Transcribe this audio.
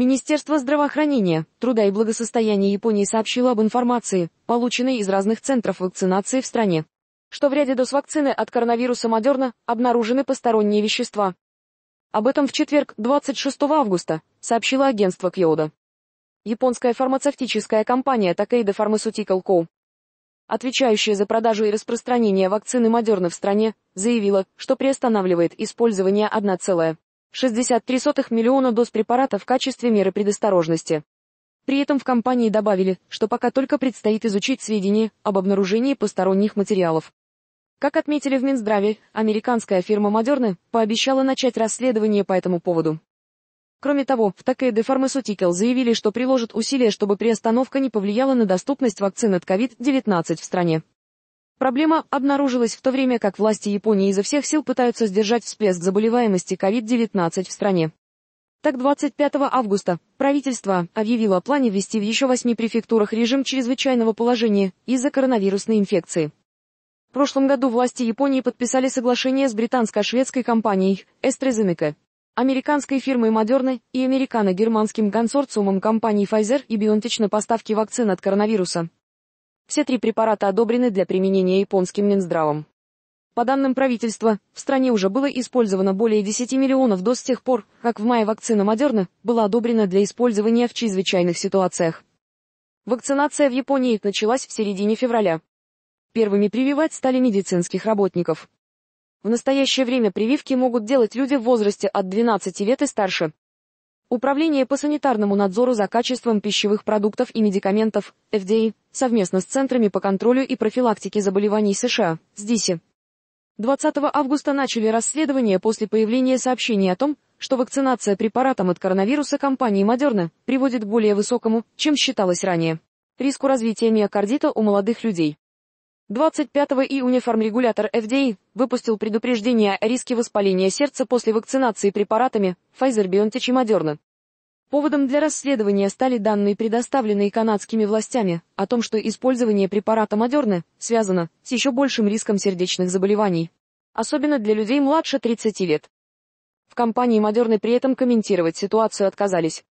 Министерство здравоохранения, труда и благосостояния Японии сообщило об информации, полученной из разных центров вакцинации в стране, что в ряде доз вакцины от коронавируса Модерна обнаружены посторонние вещества. Об этом в четверг, 26 августа, сообщило агентство Кьода. Японская фармацевтическая компания Takeda Pharmaceutical Co., отвечающая за продажу и распространение вакцины Модерна в стране, заявила, что приостанавливает использование 1,5 63 миллиона доз препарата в качестве меры предосторожности. При этом в компании добавили, что пока только предстоит изучить сведения об обнаружении посторонних материалов. Как отметили в Минздраве, американская фирма Moderna пообещала начать расследование по этому поводу. Кроме того, в ТКД Pharmaceutical заявили, что приложат усилия, чтобы приостановка не повлияла на доступность вакцин от COVID-19 в стране. Проблема обнаружилась в то время, как власти Японии изо всех сил пытаются сдержать всплеск заболеваемости COVID-19 в стране. Так 25 августа правительство объявило о плане ввести в еще восьми префектурах режим чрезвычайного положения из-за коронавирусной инфекции. В прошлом году власти Японии подписали соглашение с британско-шведской компанией AstraZeneca, американской фирмой Moderna и американо-германским консорциумом компаний Pfizer и BioNTech на поставки вакцин от коронавируса. Все три препарата одобрены для применения японским Минздравом. По данным правительства, в стране уже было использовано более 10 миллионов доз с тех пор, как в мае вакцина Модерна была одобрена для использования в чрезвычайных ситуациях. Вакцинация в Японии началась в середине февраля. Первыми прививать стали медицинских работников. В настоящее время прививки могут делать люди в возрасте от 12 лет и старше. Управление по санитарному надзору за качеством пищевых продуктов и медикаментов FDA совместно с Центрами по контролю и профилактике заболеваний США, СДИСИ. 20 августа начали расследование после появления сообщений о том, что вакцинация препаратом от коронавируса компании Moderna приводит к более высокому, чем считалось ранее, риску развития миокардита у молодых людей. 25 июня фармрегулятор FDA выпустил предупреждение о риске воспаления сердца после вакцинации препаратами Pfizer BioNTech и Moderna. Поводом для расследования стали данные, предоставленные канадскими властями, о том, что использование препарата Moderna связано с еще большим риском сердечных заболеваний, особенно для людей младше 30 лет. В компании Moderna при этом комментировать ситуацию отказались.